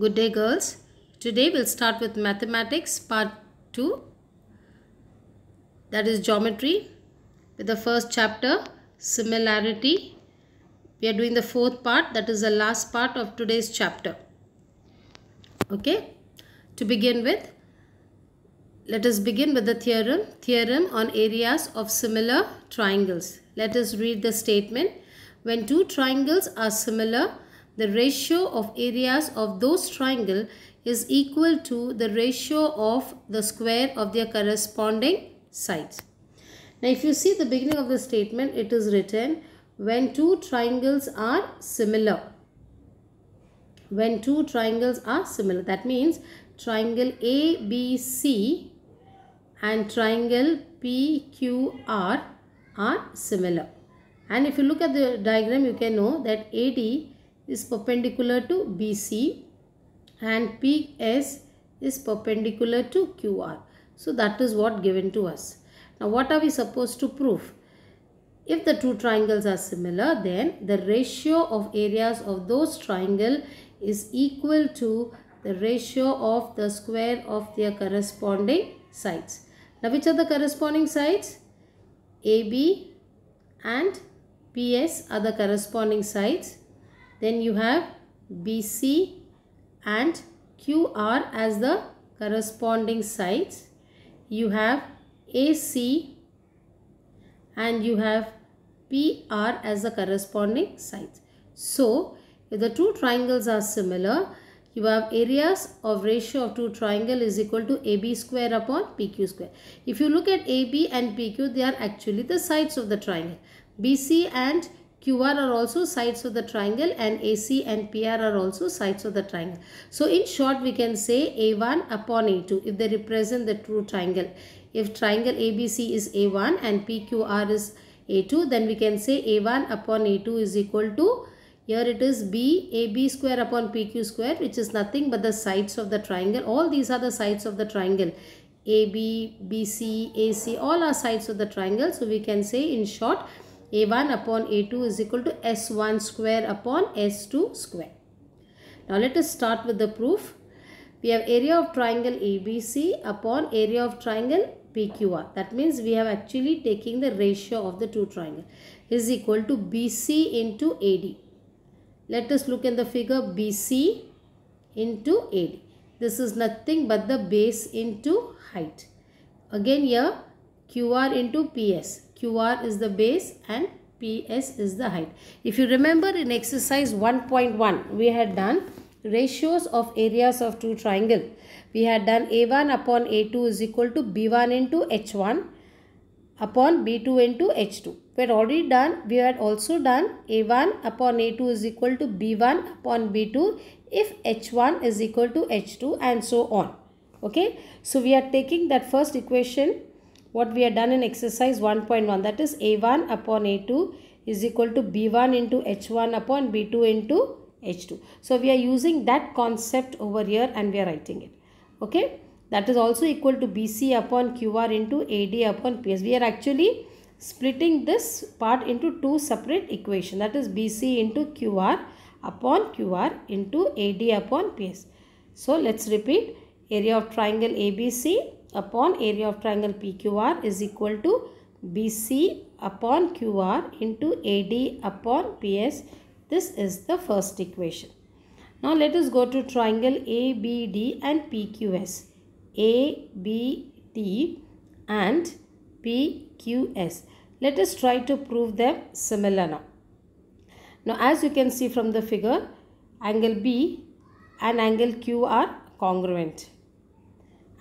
Good day girls. Today we'll start with mathematics part 2 that is geometry with the first chapter similarity. We are doing the fourth part that is the last part of today's chapter. Okay. To begin with let us begin with the theorem theorem on areas of similar triangles. Let us read the statement. When two triangles are similar the ratio of areas of those triangle is equal to the ratio of the square of their corresponding sides. Now if you see the beginning of the statement it is written when two triangles are similar. When two triangles are similar that means triangle ABC and triangle PQR are similar. And if you look at the diagram you can know that AD is perpendicular to BC and PS is perpendicular to QR. So that is what given to us. Now what are we supposed to prove? If the two triangles are similar then the ratio of areas of those triangle is equal to the ratio of the square of their corresponding sides. Now which are the corresponding sides? AB and PS are the corresponding sides then you have BC and QR as the corresponding sides. You have AC and you have PR as the corresponding sides. So, if the two triangles are similar, you have areas of ratio of two triangle is equal to AB square upon PQ square. If you look at AB and PQ, they are actually the sides of the triangle. BC and QR are also sides of the triangle and AC and PR are also sides of the triangle. So in short we can say A1 upon A2 if they represent the true triangle. If triangle ABC is A1 and PQR is A2 then we can say A1 upon A2 is equal to here it is B AB square upon PQ square which is nothing but the sides of the triangle. All these are the sides of the triangle. AB, BC, AC all are sides of the triangle. So we can say in short a1 upon a2 is equal to s1 square upon s2 square. Now let us start with the proof. We have area of triangle ABC upon area of triangle PQR. That means we have actually taking the ratio of the two triangle is equal to BC into AD. Let us look in the figure BC into AD. This is nothing but the base into height. Again here QR into PS. QR is the base and PS is the height. If you remember in exercise 1.1, we had done ratios of areas of two triangle. We had done A1 upon A2 is equal to B1 into H1 upon B2 into H2. We had already done, we had also done A1 upon A2 is equal to B1 upon B2 if H1 is equal to H2 and so on. Okay, so we are taking that first equation what we have done in exercise 1.1 that is a1 upon a2 is equal to b1 into h1 upon b2 into h2 so we are using that concept over here and we are writing it okay that is also equal to bc upon qr into ad upon ps we are actually splitting this part into two separate equation that is bc into qr upon qr into ad upon ps so let's repeat area of triangle abc upon area of triangle PQR is equal to BC upon QR into AD upon PS. This is the first equation. Now let us go to triangle ABD and PQS. ABD and PQS. Let us try to prove them similar now. Now as you can see from the figure, angle B and angle Q are congruent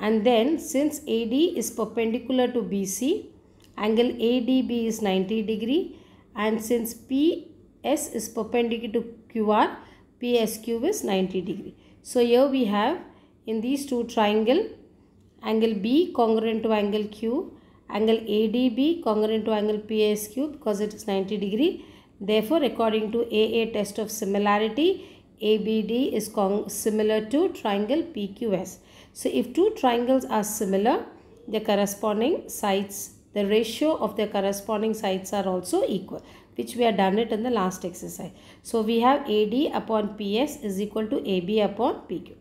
and then since AD is perpendicular to BC angle ADB is 90 degree and since PS is perpendicular to QR PSQ is 90 degree. So here we have in these two triangle angle B congruent to angle Q angle ADB congruent to angle PSQ because it is 90 degree. Therefore according to AA test of similarity ABD is similar to triangle PQS. So if two triangles are similar, the corresponding sides, the ratio of their corresponding sides are also equal, which we have done it in the last exercise. So we have AD upon PS is equal to AB upon PQ.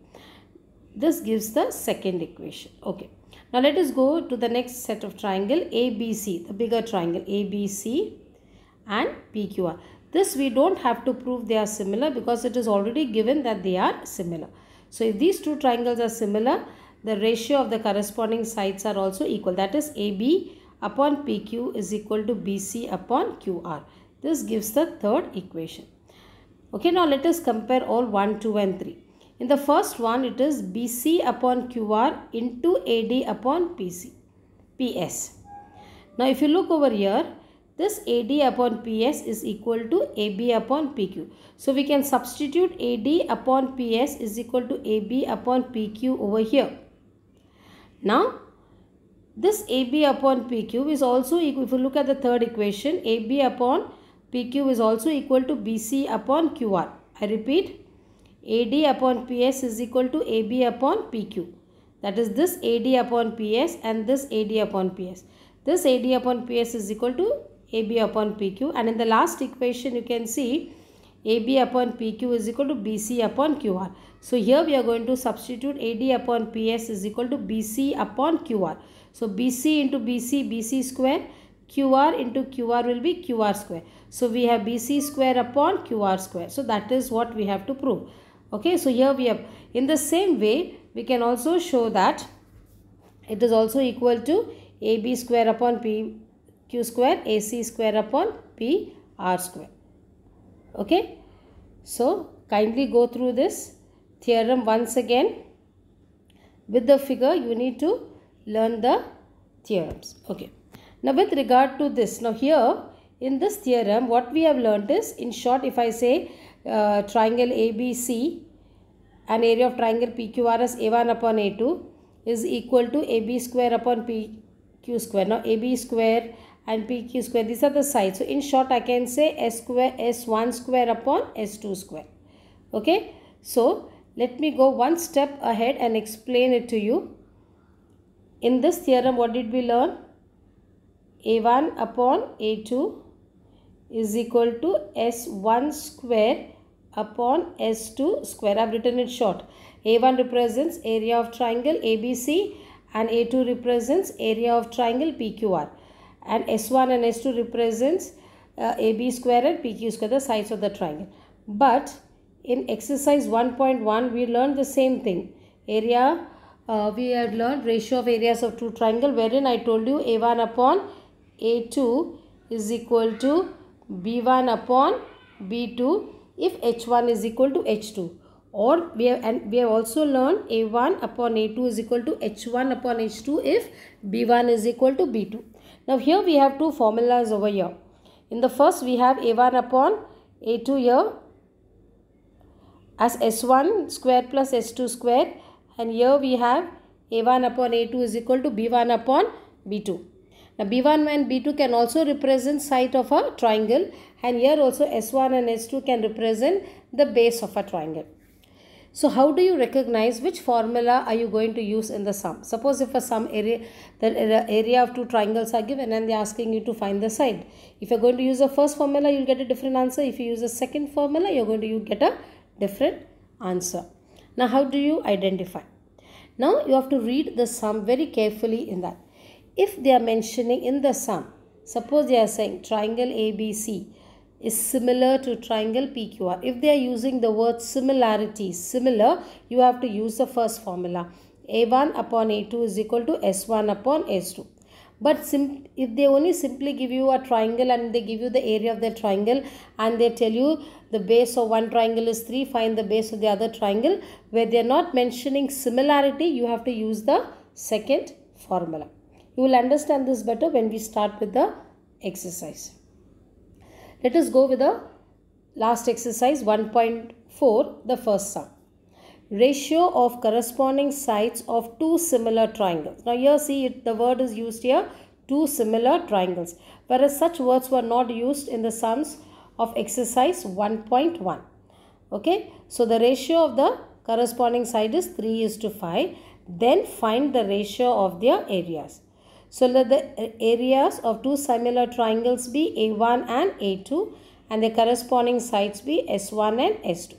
This gives the second equation. Okay. Now let us go to the next set of triangle ABC, the bigger triangle ABC and PQR. This we don't have to prove they are similar because it is already given that they are similar. So if these two triangles are similar, the ratio of the corresponding sides are also equal. That is AB upon PQ is equal to BC upon QR. This gives the third equation. Okay, now let us compare all 1, 2 and 3. In the first one, it is BC upon QR into AD upon PC, PS. Now if you look over here, this AD upon PS is equal to AB upon PQ. So we can substitute AD upon PS is equal to AB upon PQ over here. Now this AB upon PQ is also equal, if you look at the third equation, AB upon PQ is also equal to BC upon QR. I repeat, AD upon PS is equal to AB upon PQ. That is this AD upon PS and this AD upon PS. This AD upon PS is equal to AB upon PQ and in the last equation you can see AB upon PQ is equal to BC upon QR. So here we are going to substitute AD upon PS is equal to BC upon QR. So BC into BC, BC square, QR into QR will be QR square. So we have BC square upon QR square. So that is what we have to prove. Okay, so here we have, in the same way, we can also show that it is also equal to AB square upon P, q square ac square upon p r square. Okay. So, kindly go through this theorem once again. With the figure, you need to learn the theorems. Okay. Now, with regard to this, now here in this theorem, what we have learnt is, in short, if I say uh, triangle ABC, an area of triangle PQR is A1 upon A2 is equal to AB square upon PQ square. Now, AB square and PQ square. These are the sides. So in short, I can say S square, S1 square upon S2 square. Okay. So let me go one step ahead and explain it to you. In this theorem, what did we learn? A1 upon A2 is equal to S1 square upon S2 square. I have written it short. A1 represents area of triangle ABC and A2 represents area of triangle PQR and S1 and S2 represents uh, AB square and PQ square, the sides of the triangle. But in exercise 1.1, we learned the same thing. Area, uh, we had learned ratio of areas of two triangle wherein I told you A1 upon A2 is equal to B1 upon B2 if H1 is equal to H2 or we have and we have also learned a1 upon a2 is equal to h1 upon h2 if b1 is equal to b2 now here we have two formulas over here. In the first we have A1 upon A2 here as S1 square plus S2 square and here we have A1 upon A2 is equal to B1 upon B2. Now B1 and B2 can also represent side of a triangle and here also S1 and S2 can represent the base of a triangle. So how do you recognize which formula are you going to use in the sum? Suppose if a sum area, the area of two triangles are given and they are asking you to find the side. If you are going to use the first formula, you will get a different answer. If you use the second formula, you are going to get a different answer. Now how do you identify? Now you have to read the sum very carefully in that. If they are mentioning in the sum, suppose they are saying triangle ABC is similar to triangle PQR. If they are using the word similarity, similar, you have to use the first formula. A1 upon A2 is equal to S1 upon S2. But if they only simply give you a triangle and they give you the area of the triangle and they tell you the base of one triangle is 3, find the base of the other triangle, where they are not mentioning similarity, you have to use the second formula. You will understand this better when we start with the exercise. Let us go with the last exercise 1.4, the first sum. Ratio of corresponding sides of two similar triangles. Now here see it, the word is used here, two similar triangles. Whereas such words were not used in the sums of exercise 1.1. Okay. So the ratio of the corresponding side is 3 is to 5. Then find the ratio of their areas. So let the areas of two similar triangles be A1 and A2 and the corresponding sides be S1 and S2.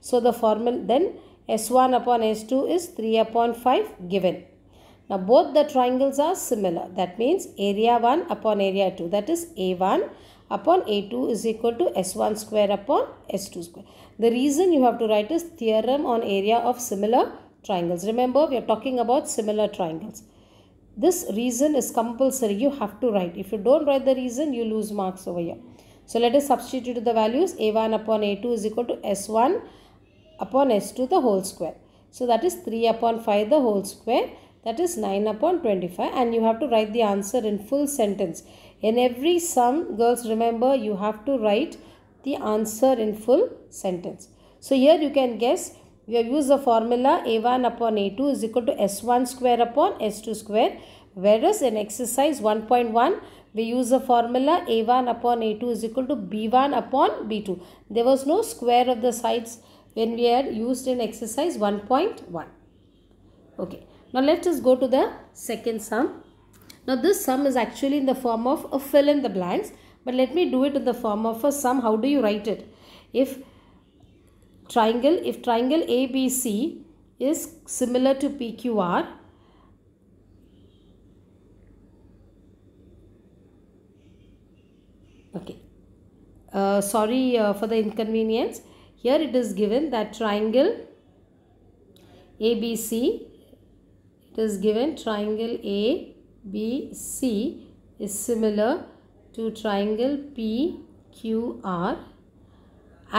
So the formula then S1 upon S2 is 3 upon 5 given. Now both the triangles are similar. That means area 1 upon area 2 that is A1 upon A2 is equal to S1 square upon S2 square. The reason you have to write is theorem on area of similar triangles. Remember we are talking about similar triangles this reason is compulsory you have to write if you don't write the reason you lose marks over here so let us substitute the values a1 upon a2 is equal to s1 upon s2 the whole square so that is 3 upon 5 the whole square that is 9 upon 25 and you have to write the answer in full sentence in every sum girls remember you have to write the answer in full sentence so here you can guess we have used the formula A1 upon A2 is equal to S1 square upon S2 square. Whereas in exercise 1.1, we use the formula A1 upon A2 is equal to B1 upon B2. There was no square of the sides when we had used in exercise 1.1. Okay. Now let us go to the second sum. Now this sum is actually in the form of a fill in the blanks. But let me do it in the form of a sum. How do you write it? If triangle, if triangle ABC is similar to PQR, okay, uh, sorry uh, for the inconvenience, here it is given that triangle ABC, it is given triangle ABC is similar to triangle PQR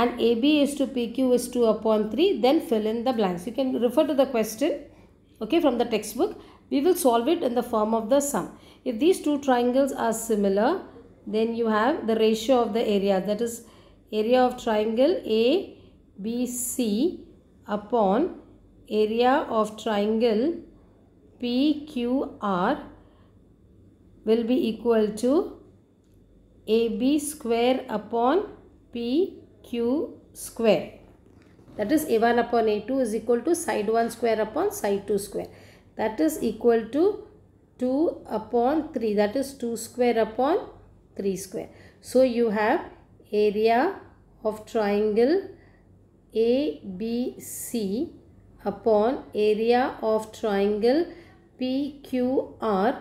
and AB is to PQ is 2 upon 3 then fill in the blanks. You can refer to the question okay from the textbook. We will solve it in the form of the sum. If these two triangles are similar then you have the ratio of the area that is area of triangle ABC upon area of triangle PQR will be equal to AB square upon P q square. That is a1 upon a2 is equal to side 1 square upon side 2 square. That is equal to 2 upon 3 that is 2 square upon 3 square. So you have area of triangle ABC upon area of triangle PQR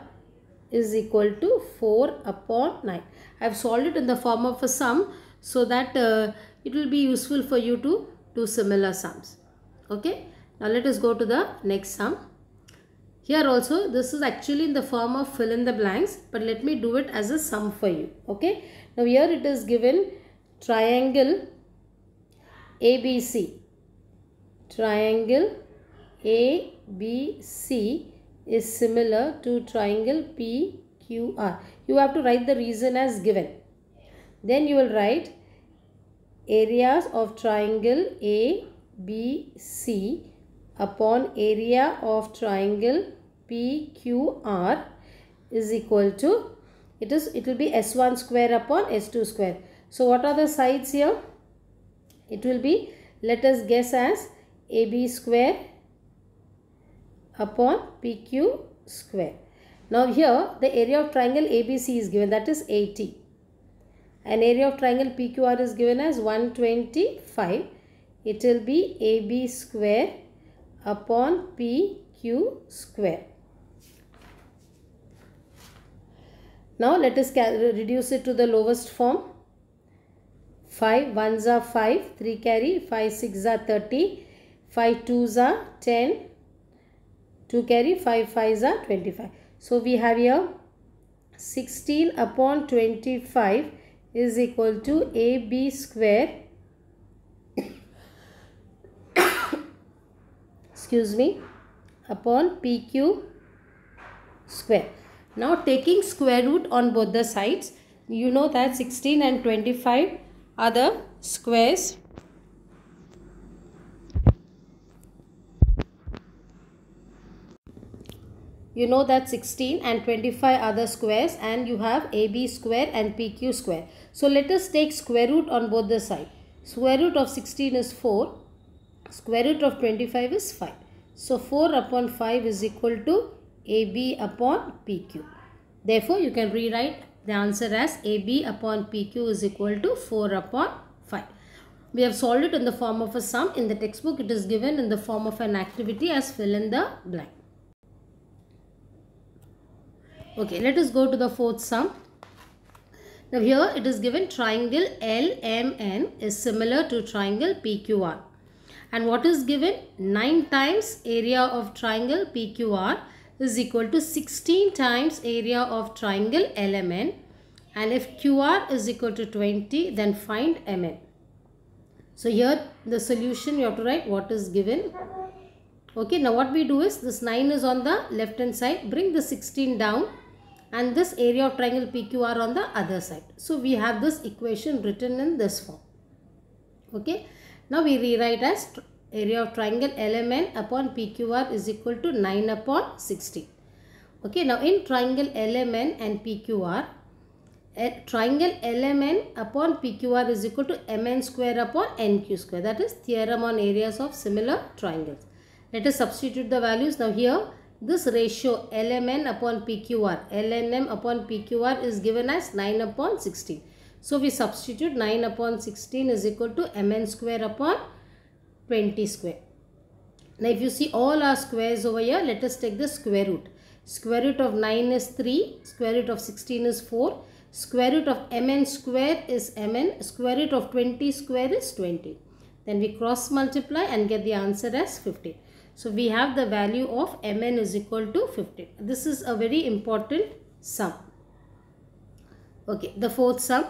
is equal to 4 upon 9. I have solved it in the form of a sum so that uh, it will be useful for you to do similar sums okay now let us go to the next sum here also this is actually in the form of fill in the blanks but let me do it as a sum for you okay now here it is given triangle ABC triangle ABC is similar to triangle PQR you have to write the reason as given then you will write areas of triangle ABC upon area of triangle PQR is equal to it is it will be S1 square upon S2 square. So what are the sides here? It will be let us guess as AB square upon PQ square. Now here the area of triangle ABC is given that is 80. An area of triangle PQR is given as 125. It will be AB square upon PQ square. Now let us reduce it to the lowest form. 5 ones are 5, 3 carry, 5 6 are 30, 5 2s are 10, 2 carry, 5 5s are 25. So we have here 16 upon 25 is equal to AB square excuse me upon PQ square. Now taking square root on both the sides you know that 16 and 25 are the squares you know that 16 and 25 other squares and you have AB square and PQ square. So let us take square root on both the side. Square root of 16 is 4. Square root of 25 is 5. So 4 upon 5 is equal to AB upon PQ. Therefore you can rewrite the answer as AB upon PQ is equal to 4 upon 5. We have solved it in the form of a sum. In the textbook it is given in the form of an activity as fill in the blank. Okay, let us go to the fourth sum. Now here it is given triangle LMN is similar to triangle PQR. And what is given? 9 times area of triangle PQR is equal to 16 times area of triangle LMN. And if QR is equal to 20, then find MN. So here the solution you have to write what is given. Okay, now what we do is this 9 is on the left hand side. Bring the 16 down and this area of triangle PQR on the other side. So we have this equation written in this form. Okay. Now we rewrite as area of triangle LMN upon PQR is equal to 9 upon 60. Okay. Now in triangle LMN and PQR, eh, triangle LMN upon PQR is equal to MN square upon NQ square. That is theorem on areas of similar triangles. Let us substitute the values. Now here this ratio LMN upon PQR, LNM upon PQR is given as 9 upon 16. So we substitute 9 upon 16 is equal to mn square upon 20 square. Now if you see all our squares over here, let us take the square root. Square root of 9 is 3, square root of 16 is 4, square root of mn square is mn, square root of 20 square is 20. Then we cross multiply and get the answer as 50. So we have the value of Mn is equal to 15. This is a very important sum. Okay, the fourth sum.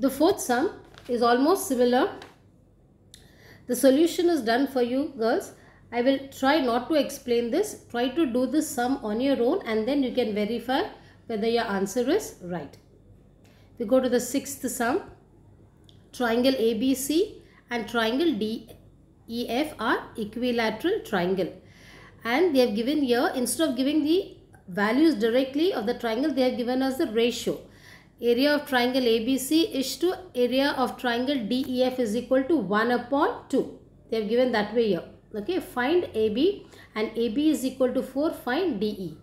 The fourth sum is almost similar. The solution is done for you girls. I will try not to explain this. Try to do this sum on your own and then you can verify whether your answer is right. We go to the sixth sum. Triangle ABC and triangle D EF are equilateral triangle and they have given here instead of giving the values directly of the triangle they have given us the ratio area of triangle ABC is to area of triangle DEF is equal to 1 upon 2 they have given that way here okay find AB and AB is equal to 4 find DE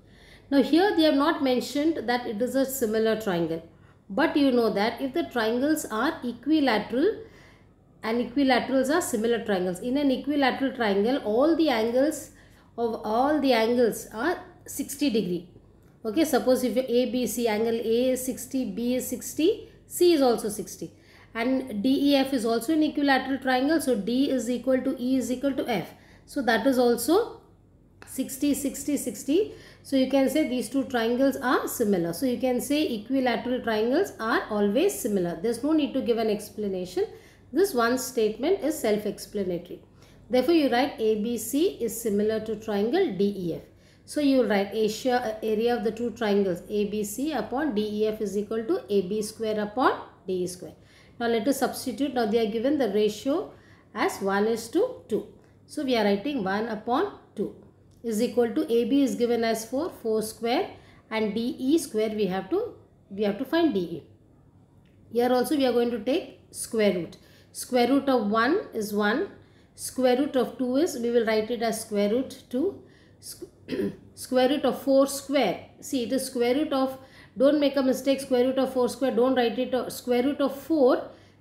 now here they have not mentioned that it is a similar triangle but you know that if the triangles are equilateral and equilaterals are similar triangles. In an equilateral triangle, all the angles of all the angles are 60 degree. Okay, suppose if your ABC angle A is 60, B is 60, C is also 60. And DEF is also an equilateral triangle. So D is equal to E is equal to F. So that is also 60, 60, 60. So you can say these two triangles are similar. So you can say equilateral triangles are always similar. There's no need to give an explanation this one statement is self-explanatory. Therefore, you write ABC is similar to triangle DEF. So, you write Asia, uh, area of the two triangles ABC upon DEF is equal to AB square upon DE square. Now, let us substitute. Now, they are given the ratio as 1 is to 2. So, we are writing 1 upon 2 is equal to AB is given as 4, 4 square and DE square we have to, we have to find DE. Here also we are going to take square root square root of 1 is 1 square root of 2 is we will write it as square root 2 square root of 4 square see it is square root of don't make a mistake square root of 4 square don't write it uh, square root of 4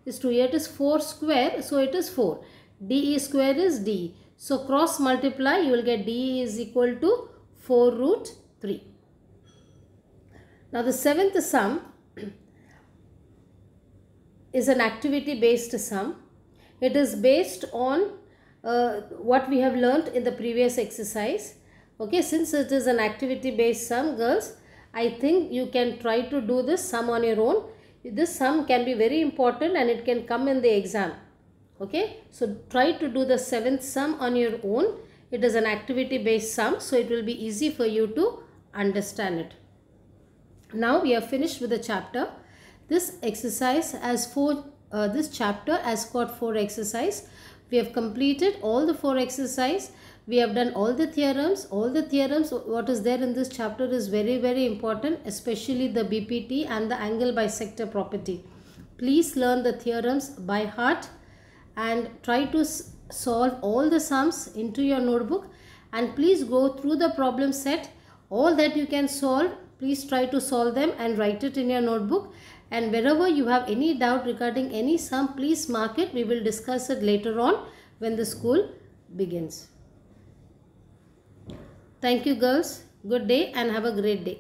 is 2 here it is 4 square so it is 4 de square is d so cross multiply you will get D is equal to 4 root 3 now the seventh sum is an activity based sum. It is based on uh, what we have learnt in the previous exercise. Okay, since it is an activity based sum, girls, I think you can try to do this sum on your own. This sum can be very important and it can come in the exam. Okay, so try to do the seventh sum on your own. It is an activity based sum, so it will be easy for you to understand it. Now we are finished with the chapter. This exercise as four, uh, this chapter has got four exercise. We have completed all the four exercise. We have done all the theorems. All the theorems, what is there in this chapter is very, very important, especially the BPT and the angle bisector property. Please learn the theorems by heart and try to solve all the sums into your notebook and please go through the problem set all that you can solve please try to solve them and write it in your notebook and wherever you have any doubt regarding any sum please mark it we will discuss it later on when the school begins thank you girls good day and have a great day